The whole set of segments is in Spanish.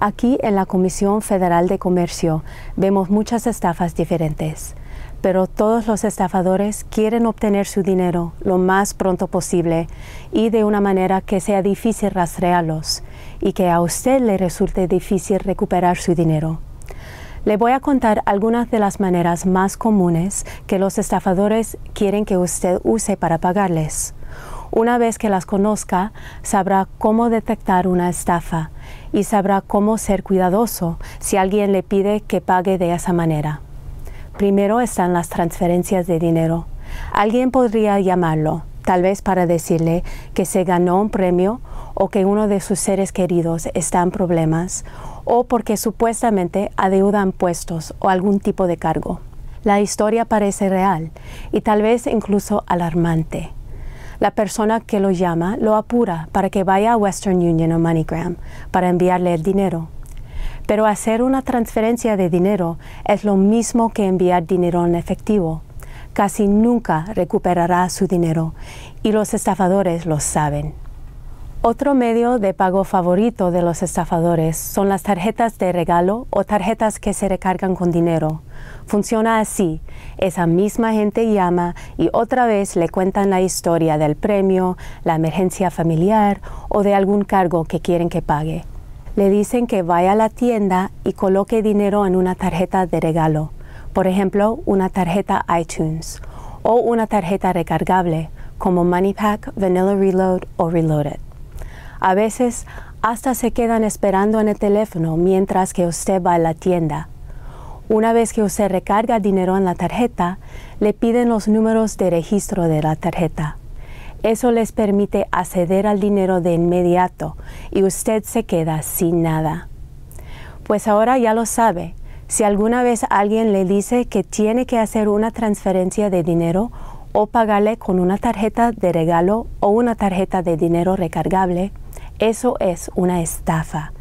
Aquí en la Comisión Federal de Comercio vemos muchas estafas diferentes, pero todos los estafadores quieren obtener su dinero lo más pronto posible y de una manera que sea difícil rastrearlos y que a usted le resulte difícil recuperar su dinero. Le voy a contar algunas de las maneras más comunes que los estafadores quieren que usted use para pagarles. Una vez que las conozca, sabrá cómo detectar una estafa y sabrá cómo ser cuidadoso si alguien le pide que pague de esa manera. Primero están las transferencias de dinero. Alguien podría llamarlo, tal vez para decirle que se ganó un premio o que uno de sus seres queridos está en problemas o porque supuestamente adeudan puestos o algún tipo de cargo. La historia parece real y tal vez incluso alarmante. La persona que lo llama lo apura para que vaya a Western Union o MoneyGram para enviarle el dinero. Pero hacer una transferencia de dinero es lo mismo que enviar dinero en efectivo. Casi nunca recuperará su dinero y los estafadores lo saben. Otro medio de pago favorito de los estafadores son las tarjetas de regalo o tarjetas que se recargan con dinero. Funciona así, esa misma gente llama y otra vez le cuentan la historia del premio, la emergencia familiar o de algún cargo que quieren que pague. Le dicen que vaya a la tienda y coloque dinero en una tarjeta de regalo, por ejemplo, una tarjeta iTunes o una tarjeta recargable como Pack, Vanilla Reload o Reloaded. A veces hasta se quedan esperando en el teléfono mientras que usted va a la tienda. Una vez que usted recarga dinero en la tarjeta, le piden los números de registro de la tarjeta. Eso les permite acceder al dinero de inmediato y usted se queda sin nada. Pues ahora ya lo sabe, si alguna vez alguien le dice que tiene que hacer una transferencia de dinero o pagarle con una tarjeta de regalo o una tarjeta de dinero recargable, eso es una estafa.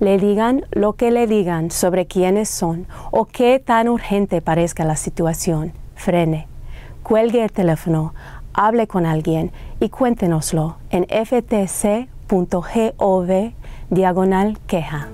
Le digan lo que le digan sobre quiénes son o qué tan urgente parezca la situación. Frene. Cuelgue el teléfono, hable con alguien y cuéntenoslo en ftc.gov diagonal queja.